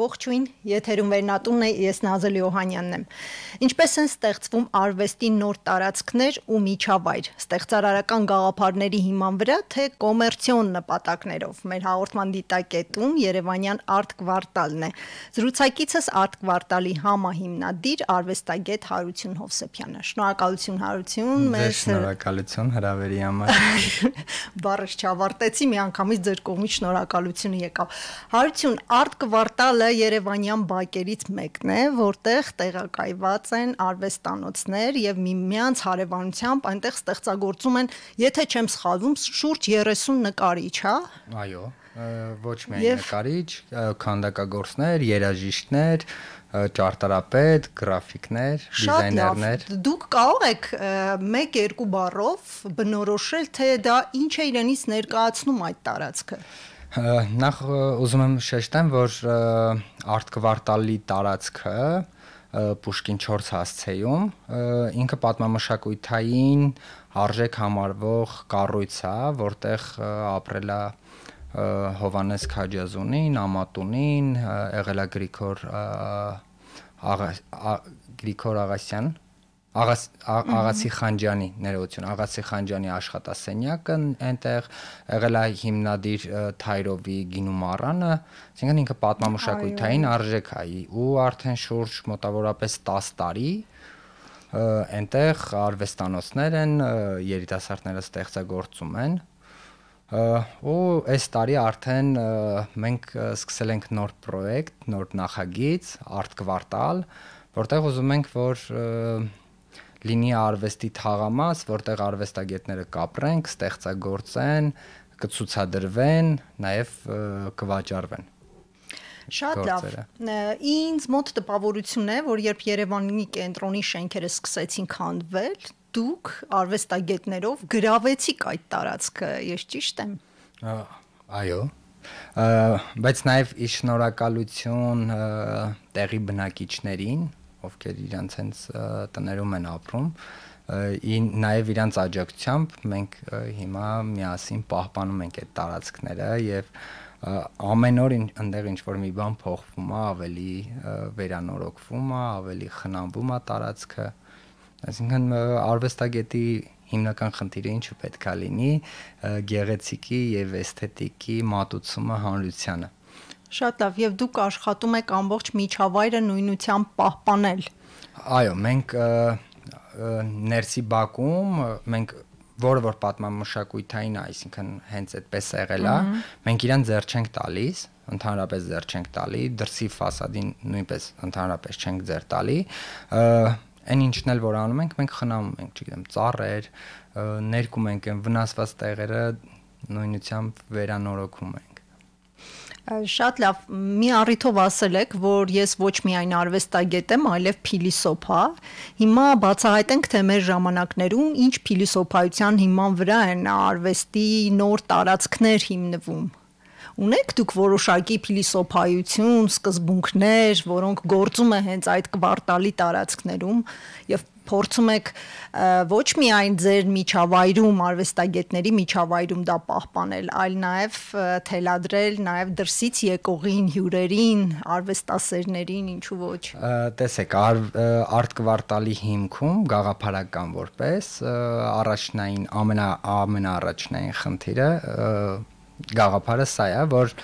Ողջույն, եթերում վերնատունն է, ես Նազելի Օհանյանն եմ։ Ինչպես են ստեղծվում արվեստի նոր տարածքներ ու միջավայր, ստեղծարարական գաղափարների հիման վրա, թե կոմերցիոն նպատակներով։ Մեր հաղորդման դիտակետում Երևանյան Արտ Կվարտալն է։ Զրուցակիցս Արտ Կվարտալի համահիմնադիր արվեստագետ Հարություն Հովսեփյանը։ Շնորհակալություն Հարություն, մեր շնորհակալություն հրավերի համար։ Բառը չավարտեցի, մի անգամից ձեր կողմից շնորհակալությունը եկավ։ Հարություն, Արտ Կվարտալը Երևանյան բակերից մեկն է, որտեղ տեղակայված են արվեստանոցներ եւ միմյանց հարևանությամբ այնտեղ ստեղծագործում են, եթե չեմ սխալվում, շուրջ 30 նկարիչ, հա? Այո, ոչ միայն Եվ... նկարիչ, քանդակագործներ, երաժիշտներ, ճարտարապետ, գրաֆիկներ, դիզայներներ։ Դուք կարող եք 1-2 բառով բնորոշել, թե դա ինչ է իրենից ներկայացնում այդ տարածքը։ Ա Նախ ուզում եմ շեշտեմ, որ արտկվարտալի տարածքը Պուշկին 4 հասցեում ինքը պատմամշակույթային արժեք համարվող կառույց է, որտեղ ապրելա Հովանես Քաջազունին, Ամատունին, եղելա Գրիգոր Գրիգոր Աղասյան, աղ, Աղաց Աղացի Խանջյանի ներողություն, Աղացի Խանջյանի աշխատասենյակը այնտեղ եղել է հիմնադիր Թայրովի գինումարանը, այսինքն ինքը պատմամշակութային արժեք է ու արդեն շուրջ մոտավորապես 10 տարի այնտեղ արվեստանոցներ են, երիտասարդները ստեղծագործում են ու այս տարի արդեն մենք սկսել ենք նոր պրոյեկտ, նոր նախագիծ, արտ կվարտալ, որտեղ ուզում ենք որ և, լինի արվեստի թաղամաս, որտեղ արվեստագետները կապրեն, կստեղծագործեն, կցուցադրվեն, նաև կվաճառվեն։ Շատ լավ։ Ինձ մոտ տպավորություն է, որ երբ Երևանի կենտրոնի շենքերը սկսեցին քանդվել, դուք արվեստագետներով գրավեցիք այդ տարածքը, ես ճիշտ եմ։ Այո։ Բայց նաև ի շնորհակալություն տեղի բնակիչներին, ովքեր իրենց հենց տներում են ապրում նաև իրանց աջակցությամբ մենք հիմա միասին պահպանում ենք այդ տարածքները եւ ամեն օր այնտեղ ինչ որ մի բան փոխվում է, ավելի վերանորոգվում է, ավելի խնամվում է տարածքը։ Այսինքն արվեստագետի հիմնական խնդիրը ինչը պետքա լինի՝ գեղեցիկի եւ էսթետիկի մատուցումը հանրությանը Շատ լավ, եւ դուք աշխատում եք ամբողջ միջավայրը նույնությամբ պահպանել։ Այո, մենք ներսի Բաքում մենք որը որ պատմամշակույթային, այսինքն հենց այդպես եղել է, մենք իրան ձեռ չենք տալիս, ընդհանրապես ձեռ չենք տալի, դրսի ֆասադին նույնպես ընդհանրապես չենք ձեռ տալի։ Այն ինչն էլ որ անում ենք, մենք խնամում ենք, չգիտեմ, ծառեր, ներկում ենք այն վնասված տեղերը նույնությամբ վերանորոգում ենք։ Շատ լավ, մի առիթով ասել եք, որ ես ոչ միայն արվեստագետ եմ, այլև փիլիսոփ, հա։ Հիմա բացահայտենք, թե մեր ժամանակներում ինչ փիլիսոփայության հիման վրա են արվեստի նոր տարածքներ հիմնվում։ Ունեք դուք որոշակի փիլիսոփայություն, սկզբունքներ, որոնք գործում է հենց այդ կվարտալի տարածքներում եւ փորձում եք ոչ միայն ձեր միջավայրում, արվեստագետների միջավայրում դա պահպանել, այլ նաև թելադրել նաև դրսից եկողին հյուրերին, արվեստասերներին, ինչու ոչ։ Տեսեք, արտ կվարտալի հիմքում գաղափարական որպես առաջնային ամենա ամենաառաջնային խնդիրը գաղափարը սա է, որ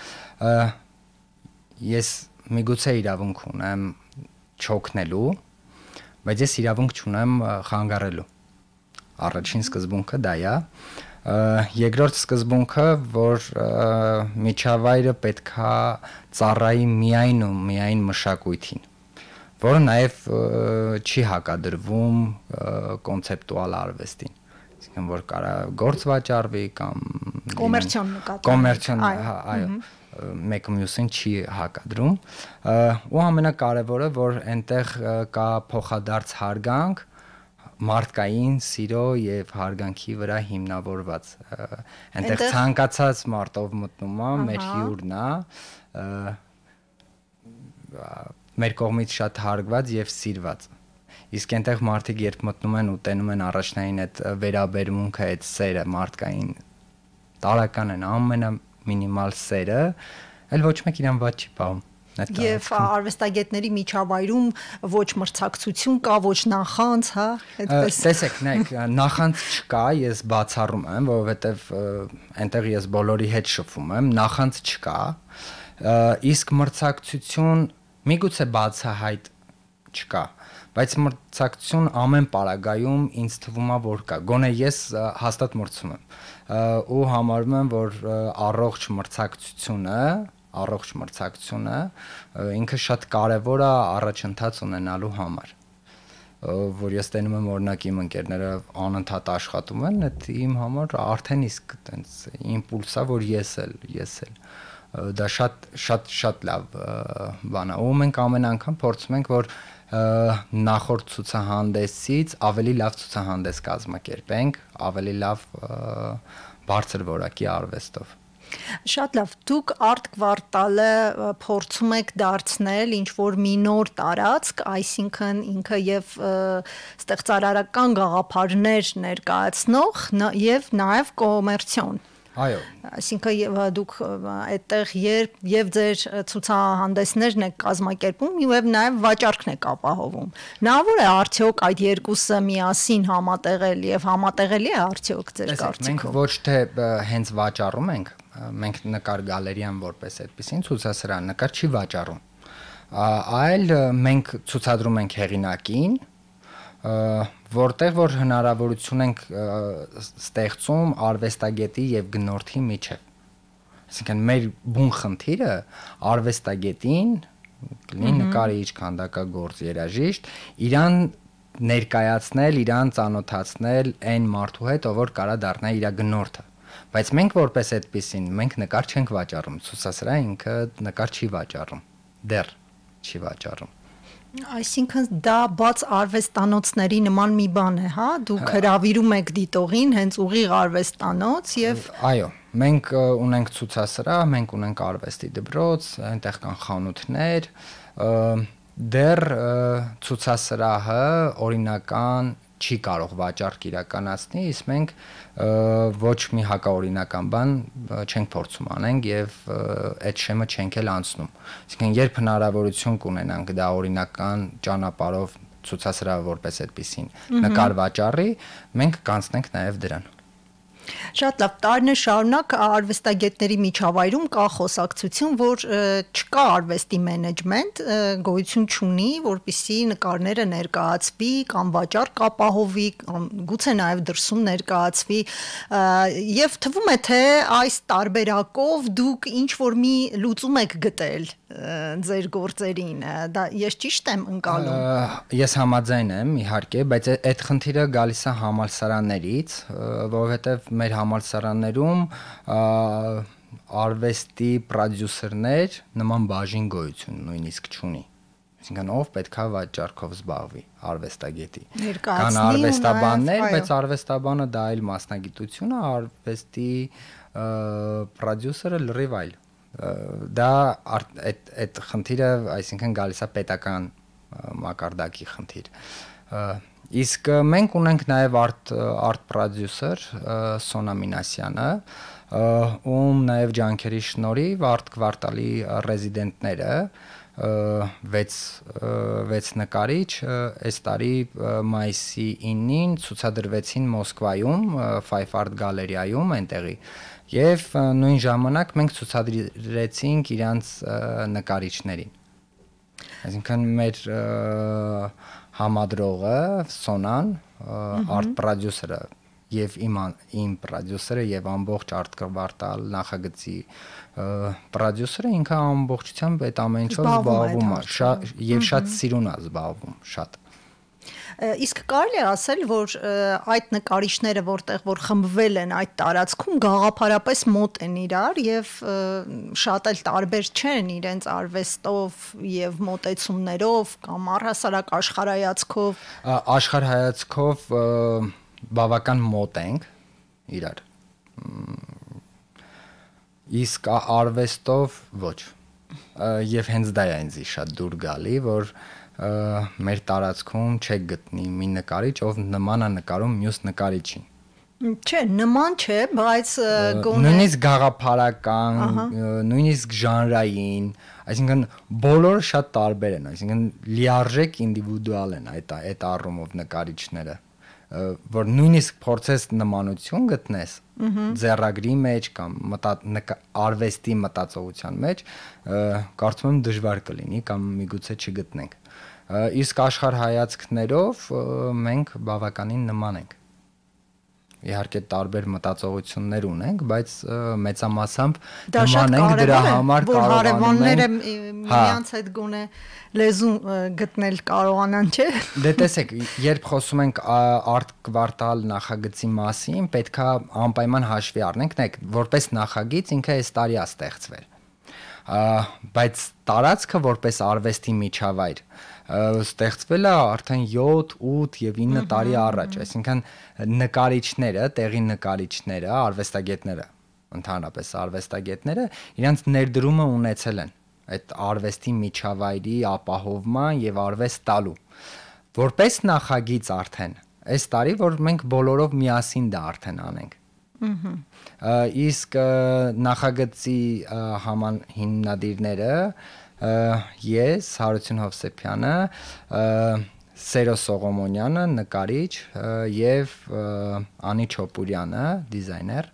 ես միգուցե իրավունք ունեմ չոքնելու բայց ես իրավունք չունեմ խանգարելու։ Առաջին սկզբունքը դա է։ Երկրորդ սկզբունքը, որ միջավայրը պետքա ծառայի միայն ու միայն մշակույթին, որը նաև չի հակադրվում կոնցեպտուալ արվեստին այսինքն որ կարա գործ վաճառվի կամ կոմերցիոն նկատի կոմերցիոն այո հա, մեկը մյուսին չի հակադրում ու ամենակարևորը որ այնտեղ կա փոխադարձ հարգանք մարդկային սիրո եւ հարգանքի վրա հիմնավորված այնտեղ ցանկացած մարդով մտնում է մեր հյուրն է մեր կողմից շատ հարգված եւ սիրված իսկ այնտեղ մարդիկ երբ մտնում են ու տենում են առաջնային այդ վերաբերմունքը այդ սերը մարդկային տարական են ամենա մինիմալ սերը, այլ ոչ մեկ իրան ված չի պահում։ Եվ արվեստագետների միջավայրում ոչ մրցակցություն կա, ոչ նախանց, հա, այդպես։ Տեսեք, նայեք, նախանց չկա, ես բացառում եմ, որովհետև այնտեղ ես բոլորի հետ շփվում եմ, նախանց չկա։ Իսկ մրցակցություն միգուցե բացահայտ չկա։ Ա, բայց մրցակցություն ամեն պարագայում ինձ թվում է որ կա։ Գոնե ես հաստատ մրցում եմ ու համարում եմ որ առողջ մրցակցությունը առողջ մրցակցությունը ինքը շատ կարևոր է առաջընթաց ունենալու համար որ ես տենում եմ օրինակ իմ ընկերները անընդհատ աշխատում են, այդ իմ համար արդեն իսկ տենց իմպուլս է, որ ես էլ, ես էլ դա շատ շատ շատ լավ բան է։ Ու մենք ամեն անգամ փորձում ենք, որ նախորդ ցուցահանդեսից ավելի լավ ցուցահանդես կազմակերպենք, ավելի լավ բարձր որակի արվեստով։ Շատ լավ, դուք արտ կվարտալը փորձում եք դարձնել ինչ որ մի նոր տարածք, այսինքն ինքը եւ ստեղծարարական գաղափարներ ներկայացնող եւ նաեւ կոմերցիոն։ ներ Այո։ Այսինքն դուք այդտեղ երբ եւ ձեր ցուցահանդեսներն եք կազմակերպում եւ նաեւ վաճառքն եք ապահովում։ Հնարավոր է արդյոք այդ երկուսը միասին համատեղել եւ համատեղելի է արդյոք ձեր կարծիքով։ Մենք ոչ թե հենց վաճառում ենք, մենք նկար գալերիան որպես այդպեսին ցուցասրան նկար չի վաճառում։ Այլ մենք ցուցադրում ենք հեղինակին որտեղ որ հնարավորություն ենք ստեղծում արվեստագետի եւ գնորդի միջեւ։ Այսինքն մեր բուն խնդիրը արվեստագետին լինի նկարիչ, քանդակագործ, երաժիշտ, իրան ներկայացնել, իրան ծանոթացնել այն մարդու հետ, ով որ կարա դառնա իր գնորդը։ Բայց մենք որպես այդպեսին մենք նկար չենք վաճառում, ցուցասրահը ինքը նկար չի վաճառում։ Դեռ չի վաճառում Այսինքն դա բաց արվեստանոցների նման մի բան է, հա, դուք հravirում հա։ եք դիտողին հենց ուղիղ արվեստանոց եւ Այո, մենք ունենք ցուցասրահ, մենք ունենք արվեստի դպրոց, այնտեղ կան խանութներ, դեռ ցուցասրահը օրինական չի կարող վաճառք իրականացնի, իսկ մենք ոչ մի հակաօրինական բան չենք փորձում անենք եւ այդ շեմը չենք էլ անցնում։ Իսկեն երբ հնարավորություն կունենանք դա օրինական ճանապարով ցուցասրահը որպես այդպեսին նկար վաճառի, մենք կանցնենք նաեւ դրան։ Շատ լավ, տարիներ շարունակ արվեստագետների միջավայրում կա խոսակցություն, որ չկա արվեստի մենեջմենտ, գոյություն չունի, որpիսի նկարները ներկայացվի կամ վաճառք ապահովի, կամ գուցե նաև դրսում ներկայացվի, եւ թվում է թե այս տարբերակով դուք ինչ որ մի լուծում եք գտել ձեր գործերին։ Դա ես ճիշտ եմ ընկալում։ Ես համաձայն եմ, իհարկե, բայց այդ խնդիրը գալիս է համալսարաններից, որովհետեւ մեր համալսարաններում արվեստի պրոդյուսերներ նման բաժին գոյություն նույնիսկ չունի այսինքն ով պետքա վաճառքով զբաղվի արվեստագետի կան արվեստաբաններ բայց արվեստաբանը դա այլ մասնագիտություն է արվեստի պրոդյուսերը լրիվ այլ դա այդ այդ խնդիրը այսինքն գալիս է պետական մակարդակի խնդիր Իսկ մենք ունենք նաև արտ արտ պրոդյուսեր Սոնա Մինասյանը, ում նաև ջանքերի շնորհիվ արտ կվարտալի ռեզիդենտները 6 6 նկարիչ այս տարի մայիսի 9-ին ցուցադրվեցին Մոսկվայում Five Art Gallery-ում այնտեղի եւ նույն ժամանակ մենք ցուցադրեցինք իրանց նկարիչներին այսինքն մեր և, համադրողը Սոնան արտ պրոդյուսերը եւ իմ իմ պրոդյուսերը եւ ամբողջ արտ կվարտալ նախագծի պրոդյուսերը ինքը ամբողջությամբ այդ ամեն ինչով զբաղվում է եւ շատ սիրուն է զբաղվում շատ Իսկ կարելի է ասել, որ այդ նկարիչները, որտեղ որ խմբվել են այդ տարածքում, գաղափարապես մոտ են իրար եւ շատ էլ տարբեր չեն իրենց արվեստով եւ մոտեցումներով կամ առհասարակ աշխարհայացքով։ Աշխարհայացքով բավական մոտ ենք իրար։ Իսկ արվեստով ոչ։ Եվ հենց դա է ինձ շատ դուր գալի, որ և, մեր տարածքում չեք գտնի մի նկարիչ, ով նման է նկարում մյուս նկարիչին։ Չէ, նման չէ, բայց գոնե նույնիսկ գաղափարական, նույնիսկ ժանրային, այսինքն բոլորը շատ տարբեր են, այսինքն լիարժեք ինդիվիդուալ են այդ այդ առումով նկարիչները որ նույնիսկ փորձես նմանություն գտնես ձեռագրի մեջ կամ մտա արվեստի մտածողության մեջ կարծում եմ դժվար կլինի կամ միգուցե չգտնենք իսկ աշխարհ հայացքներով մենք բավականին նման ենք իհարկե տարբեր մտածողություններ ունենք, բայց մեծամասամբ նման ենք դրա համար կարողանում ենք հա։ միանց այդ գոնե լեզուն գտնել կարողանան, չէ՞։ Դե տեսեք, երբ խոսում ենք արտ կվարտալ նախագծի մասին, պետքա անպայման հաշվի առնենք, նայեք, որպես նախագիծ ինքը այս տարի է ստեղծվել։ Բայց տարածքը որպես արվեստի միջավայր, ստեղծվել է արդեն 7, 8 եւ 9 տարի առաջ, այսինքն նկարիչները, տեղի նկարիչները, արվեստագետները, ընդհանրապես արվեստագետները իրանց ներդրումը ունեցել են այդ արվեստի միջավայրի ապահովման եւ արվեստ տալու որպես նախագիծ արդեն այս տարի որ մենք բոլորով միասին դա արդեն անենք Ահա իսկ նախագծի համան հիմնադիրները ես Հարություն Հովսեփյանը, Սերո Սողոմոնյանը, նկարիչ եւ Անի Չոպուրյանը, դիզայներ,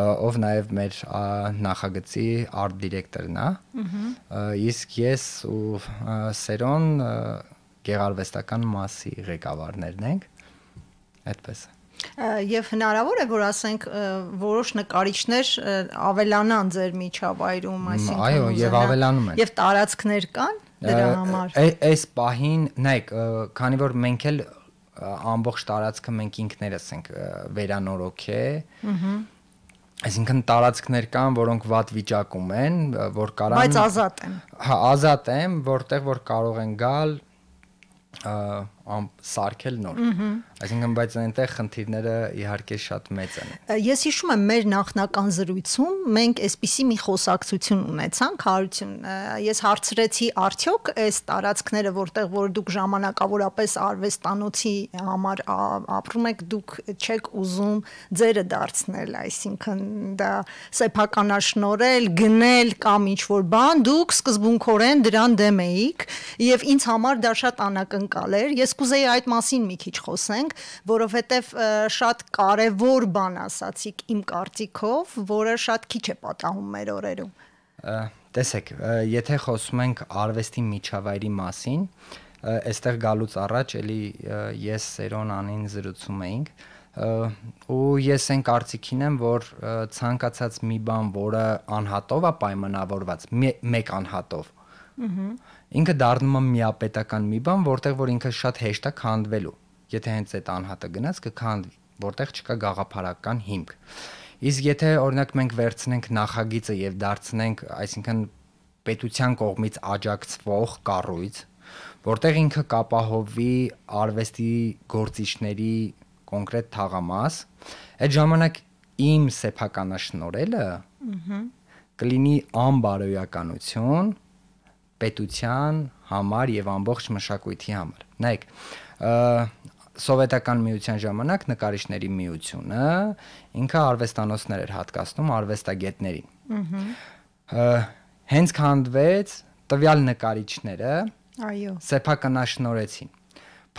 ով նաեւ մեր նախագծի art director-ն է։ Իսկ ես ու Սերոն գեղարվեստական մասի ղեկավարներն ենք։ Այդպես է։ Եվ հնարավոր է որ ասենք որոշ նկարիչներ ավելանան ձեր միջավայրում, այսինքն Այո, եւ ավելանում են։ Եվ տարածքներ կան դրա համար։ Այս պահին, նայեք, քանի որ մենք էլ ամբողջ տարածքը մենք ինքներս ենք վերանորոգել։ Ահա Այսինքն տարածքներ կան, որոնք վատ վիճակում են, որ կարան Բայց ազատ են։ Հա, ազատ են, որտեղ որ կարող են գալ ամ սարքել նոր։ Ահա Այսինքն բայց այնտեղ խնդիրները իհարկե շատ մեծ են։ Ես հիշում եմ մեր նախնական զրույցում մենք այսպիսի մի խոսակցություն ունեցանք, հարություն։ Ես հարցրեցի արդյոք այս տարածքները, որտեղ որ դուք ժամանակավորապես արվեստանոցի համար ապրում եք, դուք չեք ուզում ձերը դարձնել, այսինքն դա սեփականաշնորել, գնել կամ ինչ որ բան, դուք սկզբունքորեն դրան դեմ էիք եւ ինձ համար դա շատ անակնկալ էր։ Ես կուզեի այդ մասին մի քիչ խոսենք ունենանք, որովհետև շատ կարևոր բան ասացիք իմ կարծիքով, որը շատ քիչ է պատահում մեր օրերում։ Տեսեք, եթե խոսում ենք արվեստի միջավայրի մասին, այստեղ գալուց առաջ էլի ես Սերոն անին զրուցում էինք, ու ես այն կարծիքին եմ, որ ցանկացած մի բան, որը անհատով է պայմանավորված, մեկ անհատով, ինքը դառնում է միապետական մի բան, որտեղ որ ինքը շատ հեշտ է քանդվելու եթե հենց այդ անհատը գնաց կքանդվի, որտեղ չկա գաղափարական հիմք։ Իսկ եթե օրինակ մենք վերցնենք նախագիծը եւ դարձնենք, այսինքն պետության կողմից աջակցվող կառույց, որտեղ ինքը կապահովի արվեստի գործիչների կոնկրետ թաղամաս, այդ ժամանակ իմ սեփականաշնորելը կլինի անբարոյականություն պետության համար եւ ամբողջ մշակույթի համար։ Նայեք, սովետական միության ժամանակ նկարիչների միությունը ինքը արվեստանոցներ էր հատկացնում արվեստագետներին։ Ահա։ Հենց քանդվեց տվյալ նկարիչները, այո, սեփականաշնորեցին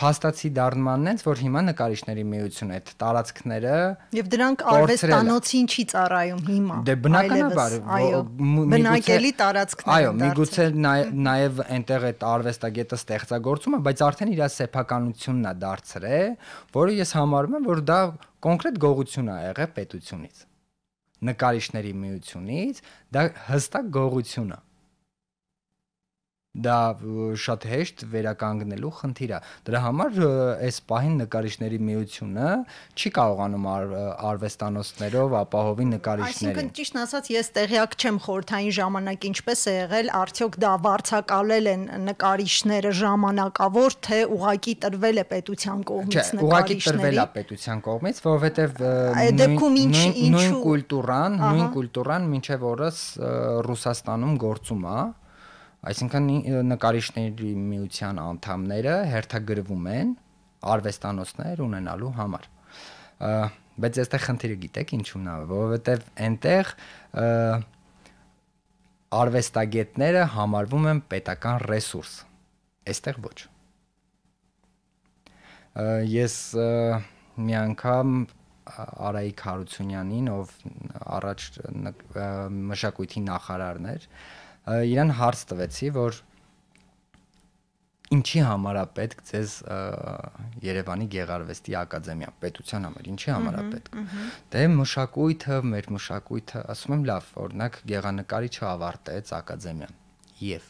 փաստացի դառնանն ենց որ հիմա նկարիչների միությունը այդ տարածքները եւ դրանք արվեստանոցին չի ծառայում հիմա դե բնականաբար բնակելի տարածքներ այո միգուցե նաեւ այնտեղ այդ արվեստագետը ստեղծագործում է բայց արդեն իր սեփականությունն է դարձրել որը ես համարում եմ որ դա կոնկրետ գողություն է եղել պետությունից նկարիչների միությունից դա հստակ գողություն է դա շատ հեշտ վերականգնելու խնդիր է։ Դրա համար այս պահին նկարիչների միությունը չի կարողանում ար, արվեստանոցներով ապահովի նկարիչներին։ Այսինքն ճիշտն ասած ես տեղյակ չեմ խորթային ժամանակ ինչպես է եղել, արդյոք դա վարձակալել են նկարիչները ժամանակավոր, թե ուղակի տրվել է պետության կողմից նկարիչների։ Չէ, ուղակի տրվել է պետության կողմից, որովհետև նույն կուլտուրան, նույն կուլտուրան ոչ որս Ռուսաստանում գործում է։ Ահա Այսինքն նկարիչների միության անդամները հերթագրվում են արվեստանոցներ ունենալու համար։ Բայց այստեղ խնդիրը գիտեք ինչու՞ն է, որովհետև այնտեղ արվեստագետները համարվում են պետական ռեսուրս։ Այստեղ ոչ։ Ես մի անգամ Արայիկ Հարությունյանին, ով առաջ մշակույթի նախարարն էր, իրան հարց տվեցի, որ ինչի համար է պետք ձեզ Երևանի Գեղարվեստի ակադեմիա, պետության համար, ինչի համար է պետք։ Դե մշակույթը, մեր մշակույթը, ասում եմ լավ, օրինակ գեղանկարիչը ավարտեց ակադեմիան եւ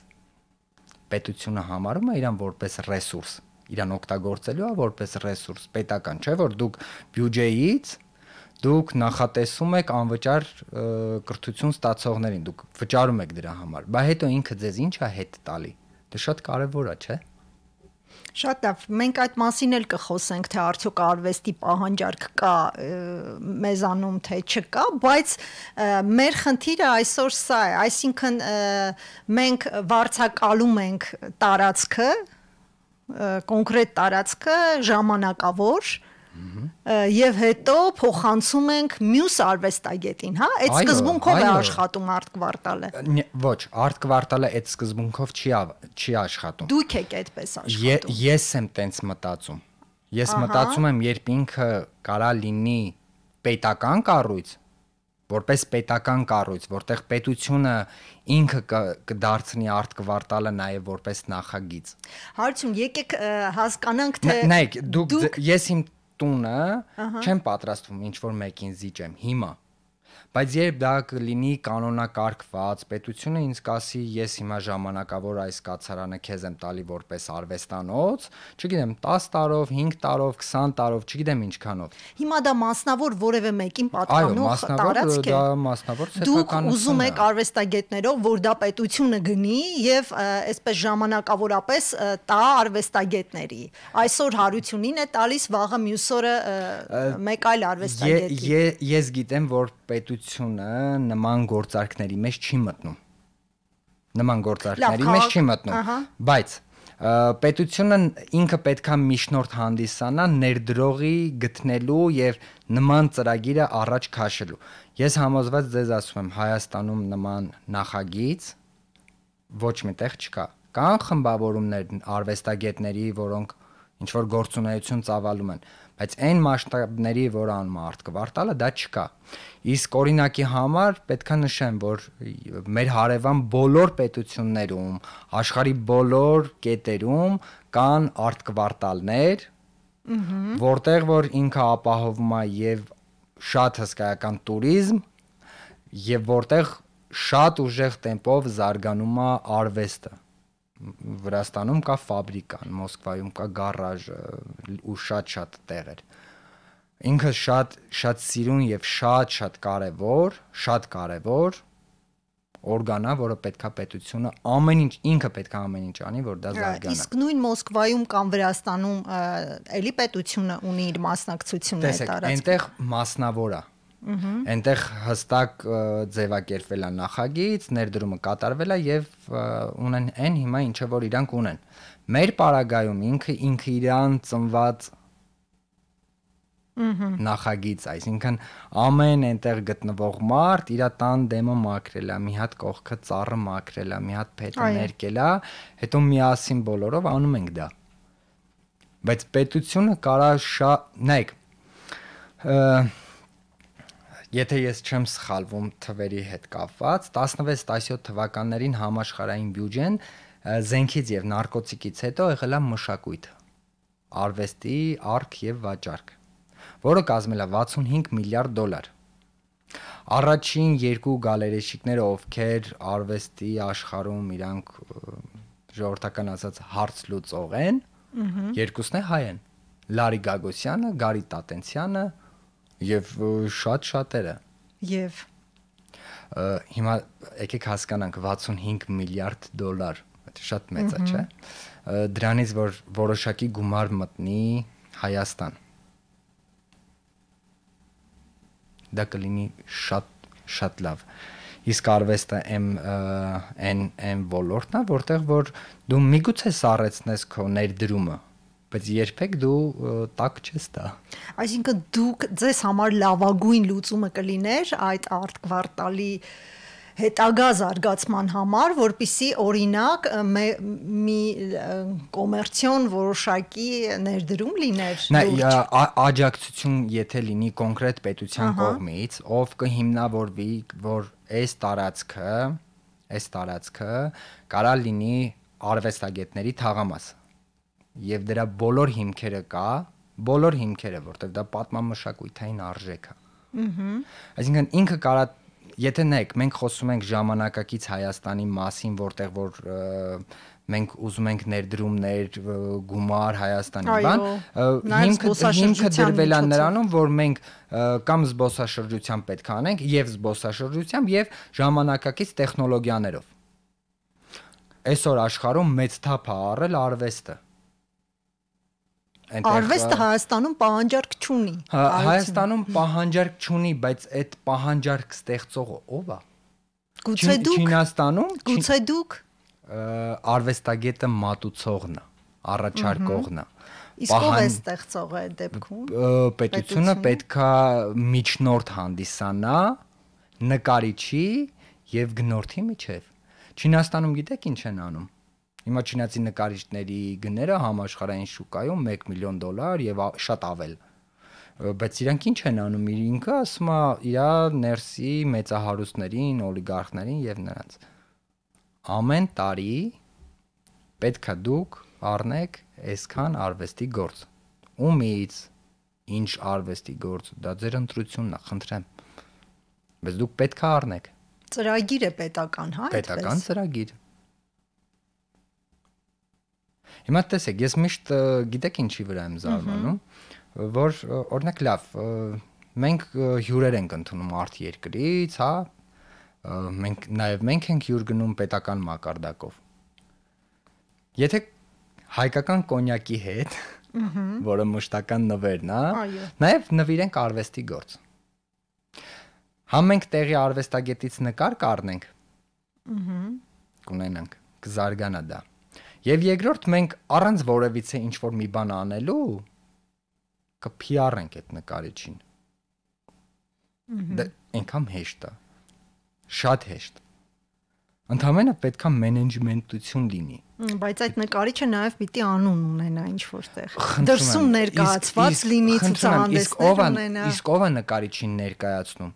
պետությունը համարում է իրան որպես ռեսուրս, իրան օգտագործելու է որպես ռեսուրս, պետական, չէ՞ որ դուք բյուջեից դուք նախատեսում եք անվճար կրթություն ստացողներին, դուք վճարում եք դրա համար, բայց հետո ինքը ձեզ ի՞նչ է հետ տալի։ Դա դե շատ կարևոր է, չէ՞։ Շատ լավ, մենք այդ մասին էլ կխոսենք, թե արդյոք արվեստի պահանջարկ կա մեզանում թե չկա, բայց մեր խնդիրը այսօր սա է, այսինքն մենք վարձակալում ենք տարածքը, կոնկրետ տարածքը ժամանակավոր, Եվ հետո փոխանցում ենք մյուս արվեստագետին, հա? Այդ սկզբունքով է աշխատում արտ կվարտալը։ Ոչ, արտ կվարտալը այդ սկզբունքով չի չի աշխատում։ Դուք եք այդպես աշխատում։ Ես եմ տենց մտածում։ Ես մտածում եմ, երբ ինքը կարա լինի պետական կառույց, որպես պետական կառույց, որտեղ պետությունը ինքը կդարձնի արտ կվարտալը նաև որպես նախագիծ։ Հարցում, եկեք հասկանանք թե Նայեք, դուք ես իմ տունը չեմ պատրաստվում ինչ որ մեկին զիջեմ հիմա։ Բայց երբ դա կլինի կանոնակարգված, պետությունը ինձ կասի, ես հիմա ժամանակավոր այս կացարանը քեզ եմ տալի որպես արվեստանոց, չգիտեմ 10 տարով, 5 տարով, 20 տարով, չգիտեմ ինչքանով։ Հիմա դա մասնավոր որևէ մեկին պատկանող տարածք է։ Այո, մասնավոր դա մասնավոր ցեղականություն է։ Դուք ուզում եք արվեստագետներով, որ դա պետությունը գնի եւ այսպես ժամանակավորապես տա արվեստագետների։ Այսօր հարությունին է տալիս, վաղը մյուս օրը մեկ այլ արվեստագետի։ Ես գիտեմ, որ պետությունը պետությունը նման գործարքների մեջ չի մտնում։ Նման գործարքների մեջ չի մտնում, բայց պետությունը ինքը պետքա միջնորդ հանդիսանա ներդրողի գտնելու եւ նման ծրագիրը առաջ քաշելու։ Ես համոզված ձեզ ասում եմ, Հայաստանում նման նախագիծ ոչ միտեղ չկա։ Կան խմբավորումներ արվեստագետների, որոնք ինչ որ գործունեություն ծավալում են, Բայց այն մասշտաբների, որ անում է արտկվարտալը, դա չկա։ Իսկ օրինակի համար պետքա նշեմ, որ մեր հարևան բոլոր պետություններում, աշխարի բոլոր կետերում կան արտկվարտալներ, որտեղ որ ինքը ապահովում է եւ շատ հսկայական туриզմ եւ որտեղ շատ ուժեղ տեմպով զարգանում է արվեստը։ Վրաստանում կա ֆաբրիկան, Մոսկվայում կա գարաժը ու շատ-շատ տեղեր։ Ինքը շատ շատ սիրուն եւ շատ-շատ կարեւոր, շատ կարեւոր օրգանա, որը պետքա պետությունը ամեն ինչ ինքը պետքա ամեն ինչ անի, որ դա զարգանա։ Իսկ նույն Մոսկվայում կամ Վրաստանում էլի պետությունը ունի իր մասնակցությունը տարածքի։ Տեսեք, այնտեղ մասնավոր է Այնտեղ հստակ ձևակերպվել է նախագիծ, ներդրումը կատարվել է եւ ունեն այն հիմա ինչը որ իրանք ունեն։ Մեր պարագայում ինքը ինքը իրան ծնված նախագիծ, այսինքն ամեն այնտեղ գտնվող մարդ իր տան դեմը մաքրել է, մի հատ կողքը ծառը մաքրել է, մի հատ փետը ներկել է, հետո միասին բոլորով անում ենք դա։ Բայց պետությունը կարա շա, նայեք, Եթե ես չեմ սխալվում թվերի հետ կապված, 16-17 թվականներին համաշխարհային բյուջեն զենքից եւ նարկոտիկից հետո եղել է մշակույթ, արվեստի, արք եւ վաճառք, որը կազմել է 65 միլիարդ դոլար։ Առաջին երկու գալերեշիկները, ովքեր արվեստի աշխարհում իրանք ժողովրդական ասած հարց լուծող են, երկուսն է հայ են։ Լարի Գագոսյանը, Գարի Տատենցյանը, եւ շատ շատերը։ Եվ հիմա եկեք հասկանանք 65 միլիարդ դոլար, դա շատ մեծ է, չէ՞։ Դրանից որ որոշակի գումար մտնի Հայաստան։ Դա կլինի շատ շատ լավ։ Իսկ արվեստը այն այն այն ոլորտն է, որտեղ որ դու միգուցե սառեցնես քո ներդրումը, բայց երբեք դու տակ չես տա։ Այսինքն դուք ձեզ համար լավագույն լուծումը կլիներ այդ արտ կվարտալի հետագա զարգացման համար, որpիսի օրինակ մի կոմերցիոն որոշակի ներդրում լիներ։ Նա աջակցություն եթե լինի կոնկրետ պետության կողմից, ով կհիմնավորվի, որ այս տարածքը, այս տարածքը կարա լինի արվեստագետների թաղամաս եւ դրա բոլոր հիմքերը կա, բոլոր հիմքերը, որտեղ դա պատմամշակույթային արժեք է։ Ահա։ Այսինքն ինքը կարա եթե նայեք, մենք խոսում ենք ժամանակակից Հայաստանի մասին, որտեղ որ մենք ուզում ենք ներդրումներ, գումար Հայաստանի բան, հիմքը հիմքը դրվել է նրանում, որ մենք կամ զբոսաշրջությամբ պետք է անենք եւ զբոսաշրջությամբ եւ ժամանակակից տեխնոլոգիաներով։ Այսօր աշխարհում մեծ թափ է առել արվեստը։ Ա Արվեստը Հայաստանում պահանջարկ չունի։ հա, Հայաստանում պահանջարկ չունի, բայց այդ պահանջարկ ստեղծողը ով է։ Գուցե դուք Չինաստանում։ Գուցե դուք արվեստագետը մատուցողն է, առաջարկողն է։ Իսկ ով է ստեղծողը այդ դեպքում։ Պետությունը պետքա միջնորդ հանդիսանա նկարիչի եւ գնորդի միջև։ Չինաստանում գիտեք ինչ են անում։ Հիմա չինացի նկարիչների գները համաշխարհային շուկայում 1 միլիոն դոլար եւ շատ ավել։ Բայց իրանք ինչ են անում ինքը, ասում է իրա ներսի մեծահարուստներին, օլիգարխներին եւ նրանց։ Ամեն տարի պետքա դուք առնեք այսքան արվեստի գործ։ Ումից ինչ արվեստի գործ, դա ձեր ընտրությունն է, խնդրեմ։ Բայց դուք պետքա առնեք։ Ծրագիրը պետական, հա, այդպես։ Պետական ծրագիր։ Հիմա տեսեք, ես միշտ գիտեք ինչի վրա եմ զարմանում, որ օրինակ լավ, մենք հյուրեր ենք ընդունում արտ երկրից, հա, մենք նաև մենք ենք հյուր գնում պետական մակարդակով։ Եթե հայկական կոնյակի հետ, որը մշտական նվերն է, նաև նվիրենք արվեստի գործ։ Հա մենք տեղի արվեստագետից նկար կառնենք։ Ահա։ Կունենանք, կզարգանա դա։ Ահա Եվ երկրորդ մենք առանց որևիցե ինչ որ մի բան անելու կփիարենք այդ նկարիչին։ Դա դե, այնքան հեշտ է։ Շատ հեշտ։ Ընդհանրապես պետքա մենեջմենտություն լինի։ Բայց այդ նկարիչը նաև պիտի անուն ունենա ինչ որտեղ։ Դրսում ներկայացված լինի ցուցահանդեսներ ունենա։ Իսկ ով է նկարիչին ներկայացնում։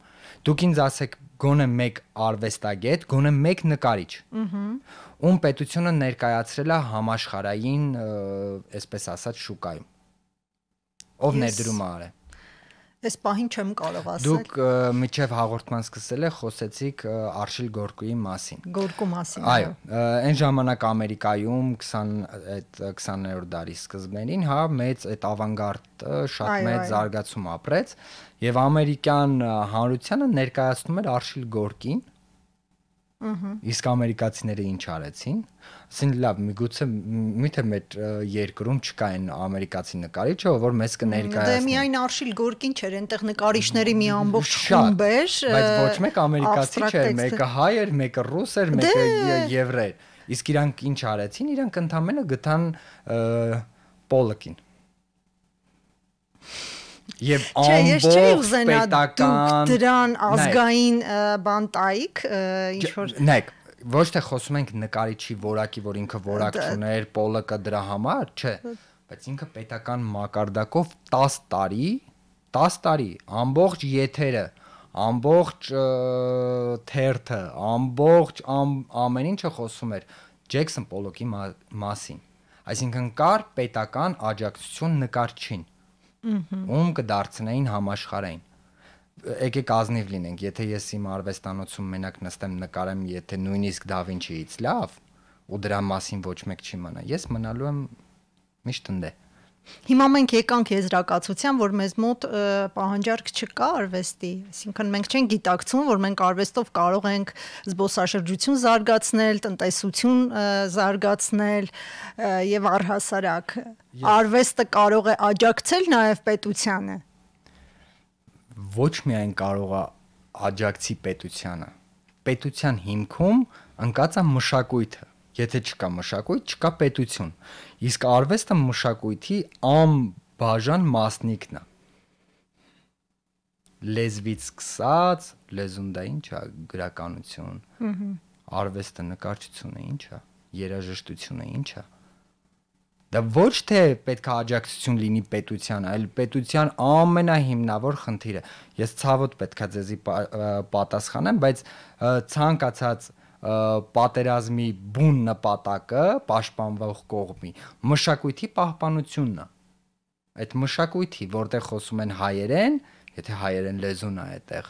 Դուք ինձ ասեք, գոնե մեկ արվեստագետ, գոնե մեկ նկարիչ։ Ահա։ Ում պետությունը ներկայացրել է համաշխարային, այսպես ասած, շուկայում։ Ով ներդրում է արել։ Այս պահին չեմ կարող ասել։ Դուք միջև հաղորդման սկսել եք խոսեցիք Արշիլ Գորկուի մասին։ Գորկու մասին։ Այո, այն ժամանակ Ամերիկայում 20 այդ 20-րդ դարի սկզբներին, հա, մեծ այդ ավանգարդը շատ մեծ զարգացում ապրեց։ Այո եւ ամերիկյան հանրությանը ներկայացնում էր Արշիլ Գորկին։ Ահա։ Իսկ ամերիկացիները ինչ արեցին։ Ասին լավ, միգուցե միթե մեր երկրում չկա այն ամերիկացի նկարիչը, որ մեզ կներկայացնի։ Դե միայն Արշիլ Գորկին չէր, այնտեղ նկարիչների մի ամբողջ խումբ էր։ Բայց ոչ մեկ ամերիկացի չէր, մեկը հայ էր, մեկը ռուս էր, դե- մեկը եվրей էր։ Իսկ իրանք ինչ արեցին, իրանք ընդամենը գտան Պոլոկին։ Եվ ամբողջ պետական դրան ազգային բան տայիք ինչ որ նայեք ոչ թե խոսում ենք նկարիչի որակի, որ ինքը որակ ուներ, Պոլակը դրա համար, չէ, բայց ինքը պետական մակարդակով 10 տարի, 10 տարի ամբողջ եթերը, ամբողջ թերթը, ամբողջ ամեն ինչը խոսում էր Ջեքսոն Պոլոկի մասին։ Այսինքն կար պետական աջակցություն նկարչին ում կդարձնեին համաշխարհային եկեք ազնիվ լինենք եթե ես իմ արվեստանոցում մենակ նստեմ նկարեմ եթե նույնիսկ դա վինչիից լավ ու դրա մասին ոչ մեկ չի մնա ես մնալու եմ միշտ ընդե Հիմա մենք եկանք եզրակացության, որ մեզ մոտ պահանջարկ չկա արվեստի, այսինքն մենք չենք գիտակցում, որ մենք արվեստով կարող ենք զբոսաշրջություն զարգացնել, տնտեսություն զարգացնել եւ առհասարակ։ Արվեստը կարող է աջակցել նաեւ պետությանը։ Ոչ միայն կարող է աջակցի պետությանը։ Պետության հիմքում ընկած է մշակույթը Եթե չկա մշակույթ, չկա պետություն։ Իսկ արվեստը մշակույթի անբաժան մասնիկն է։ Լեզվից սկսած, լեզունդային չա գրականություն։ Ահա։ Արվեստը նկարչությունը ի՞նչ է, երաժշտությունը ի՞նչ է։ Դա ոչ թե պետք է աջակցություն լինի պետության, այլ պետության ամենահիմնավոր խնդիրը։ Ես ցավոտ պետքա ձեզի պատասխանեմ, բայց ցանկացած պա, պատերազմի բուն նպատակը պաշտպանվող կողմի մշակույթի պահպանությունն է այդ մշակույթի որտեղ խոսում են հայերեն եթե հայերեն լեզուն է այդտեղ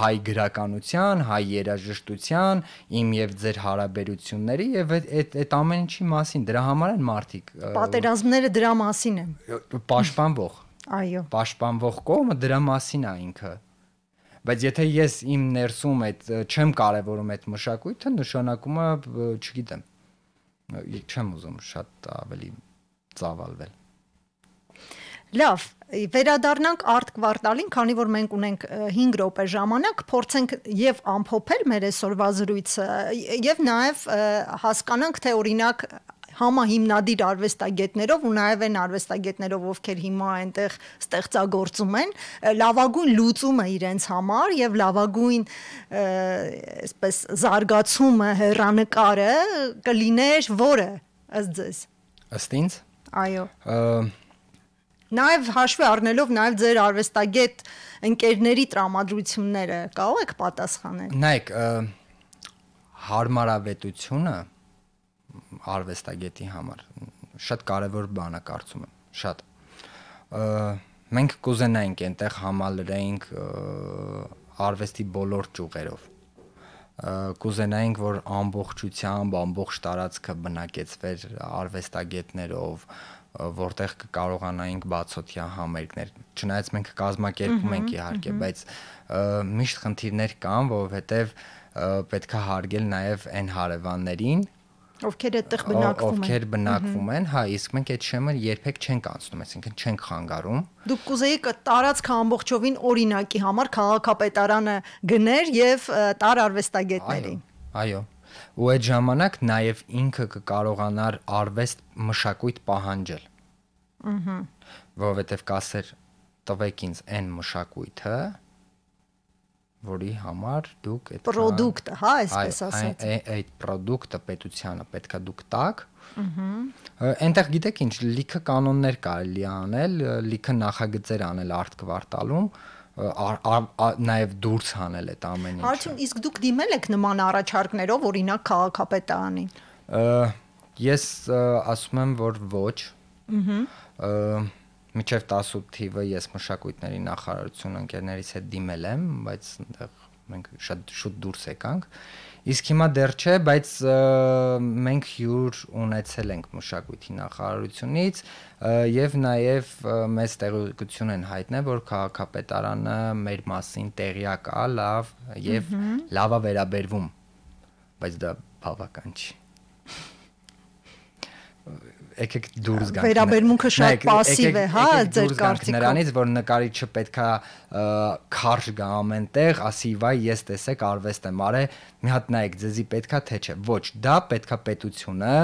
հայ գրականության, հայ երաժշտության, իմ եւ ձեր հարաբերությունների եւ այդ այդ ամեն ինչի մասին դրա համար են մարդիկ պատերազմները դրա մասին են պաշտպանվող այո պաշտպանվող կողմը դրա մասին է ինքը բայց եթե ես իմ ներսում այդ չեմ կարևորում այդ մշակույթը, նշանակում է, չգիտեմ, չեմ ուզում շատ ավելի ծավալվել։ Լավ, վերադառնանք արտ կվարտալին, քանի որ մենք ունենք 5 րոպե ժամանակ, փորձենք եւ ամփոփել մեր այսօրվա զրույցը եւ նաեւ հասկանանք, թե օրինակ համահիմնադիր արվեստագետներով ու նաև այն արվեստագետներով, ովքեր հիմա այնտեղ ստեղծագործում են, լավագույն լուծումը իրենց համար եւ լավագույն այսպես զարգացումը հերանեկարը կլիներ որը ըստ ձեզ։ Ըստ ինձ։ Այո։ Նաև հաշվի առնելով նաև ձեր արվեստագետ ընկերների տրամադրությունները, կարող եք պատասխանել։ Նայեք, հարմարավետությունը արվեստագետի համար շատ կարևոր բան է կարծում եմ շատ մենք կուզենայինք այնտեղ համալրեինք արվեստի բոլոր ճյուղերով կուզենայինք որ ամբողջությամբ ամբողջ տարածքը բնակեցվեր արվեստագետներով որտեղ կկարողանայինք բացօթյա համերգներ չնայած մենք կազմակերպում ենք իհարկե բայց միշտ խնդիրներ կան որովհետև պետքա հարգել նաև այն հարևաններին ովքեր այդտեղ բնակվում են ովքեր բնակվում են հա իսկ մենք այդ շեմը երբեք չենք անցնում այսինքն չենք խանգարում դուք կուզեիք տարածքը ամբողջովին օրինակի համար քաղաքապետարանը գներ եւ տար արվեստագետներին այո ու այդ ժամանակ նաեւ ինքը կկարողանար արվեստ մշակույթ պահանջել ըհը որովհետեւ կասեր տվեք ինձ այն մշակույթը որի համար դուք այդ product, հա, այսպես ասած։ Այդ product-ը պետությանը պետքա դուք տաք։ Ահա։ Այնտեղ գիտեք ինչ, լիքը կանոններ կարելի անել, լիքը նախագծեր անել արտ կվարտալում, նաև դուրս հանել այդ ամեն ինչը։ Արդյոք հա, իսկ դուք դիմել եք նման առաջարկներով, օրինակ քաղաքապետարանին։ Ես ասում եմ, որ ոչ։ Ահա միջև 18 թիվը ես մշակույթների նախարարություն ընկերներից հետ դիմել եմ, բայց այնտեղ մենք շատ շուտ դուրս եկանք։ Իսկ հիմա դեռ չէ, բայց մենք հյուր ունեցել ենք մշակույթի նախարարությունից եւ նաեւ մեզ տեղեկություն են հայտնել, որ քաղաքապետարանը մեր մասին տեղյակ է, լավ եւ լավա վերաբերվում։ Բայց դա բավական չի եկեք դուրս գանք։ Վերաբերմունքը շատ пассив է, հա, ձեր կարծիքով։ Նրանից որ նկարիչը պետքա քարշ գա ամենտեղ, ասի վայ ես տեսեք արվեստ եմ արել, մի հատ նայեք, ձեզի պետքա թե չէ։ Ոչ, դա պետքա պետությունը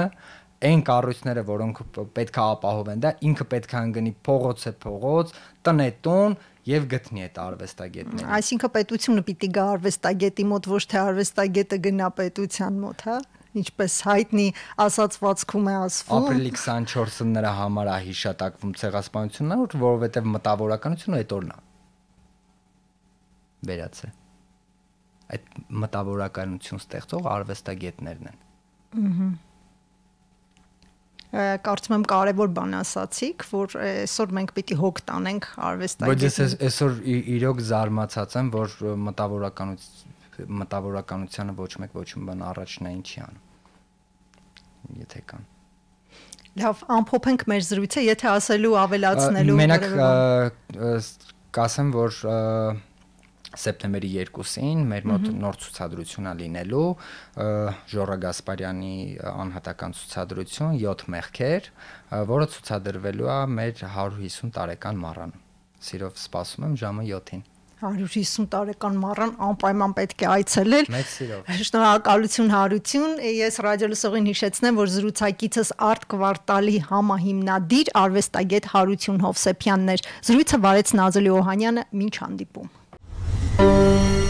այն կառույցները, որոնք պետքա ապահովեն, դա ինքը պետքա ընկնի փողոց է փողոց, տնն է տուն, եւ գտնի այդ արվեստագետներին։ Այսինքն պետությունը պիտի գա արվեստագետի մոտ ոչ թե արվեստագետը գնա պետության մոտ, հա ինչպես հայտնի ասացվածքում է ասվում ապրիլի 24-ը նրա համար է հիշատակվում ցեղասպանությունն ու որովհետև մտավորականությունը այդ օրն է վերացը այդ մտավորականություն ստեղծող արվեստագետներն են ըհը կարծում եմ կարևոր բան ասացիք, որ այսօր մենք պիտի հոգ տանենք արվեստագետին։ Բայց ես այսօր իրոք զարմացած եմ, որ մտավորականության մտավորականությանը ոչ մեկ ոչինչ բան առաջնային չի անում եթե կան։ Լավ, ամփոփենք մեր զրույցը, եթե ասելու ավելացնելու Մենակ կասեմ, որ սեպտեմբերի 2-ին մեր մոտ նոր ցուցադրություն է լինելու Ժորա Գասպարյանի անհատական ցուցադրություն 7 մեղքեր, որը ցուցադրվելու է մեր 150 տարեկան մառան։ Սիրով սպասում եմ ժամը 7-ին։ 150 տարեկան մարան անպայման պետք է այցելել։ Մեծ սիրով։ Շնորհակալություն Հարություն, ես ռադիոլսողին հիշեցնեմ, որ զրուցակիցս Արտ Կվարտալի համահիմնադիր արվեստագետ Հարություն Հովսեփյանն էր։ Զրույցը վարեց Նազելի Օհանյանը, ոչ հանդիպում։ Thank you